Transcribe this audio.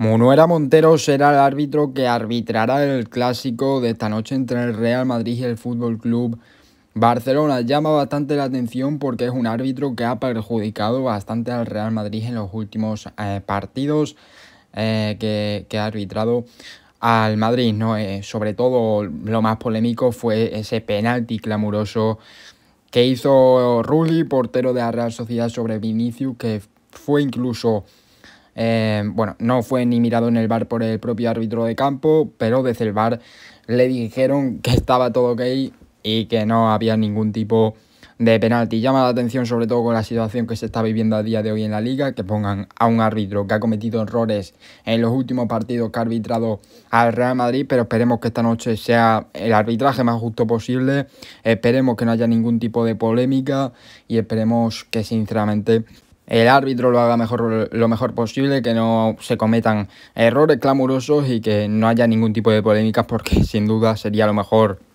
Munuera Montero será el árbitro que arbitrará el clásico de esta noche entre el Real Madrid y el Fútbol Club Barcelona. Llama bastante la atención porque es un árbitro que ha perjudicado bastante al Real Madrid en los últimos eh, partidos eh, que, ha arbitrado al Madrid. ¿no? Eh, sobre todo lo más polémico fue ese penalti clamoroso que hizo Rulli, portero de la Real Sociedad sobre Vinicius, que fue incluso eh, bueno, no fue ni mirado en el bar por el propio árbitro de campo, pero desde el bar le dijeron que estaba todo ok y que no había ningún tipo de penalti. Llama la atención sobre todo con la situación que se está viviendo a día de hoy en la liga, que pongan a un árbitro que ha cometido errores en los últimos partidos que ha arbitrado al Real Madrid, pero esperemos que esta noche sea el arbitraje más justo posible, esperemos que no haya ningún tipo de polémica y esperemos que sinceramente el árbitro lo haga mejor, lo mejor posible, que no se cometan errores clamorosos y que no haya ningún tipo de polémicas porque sin duda sería lo mejor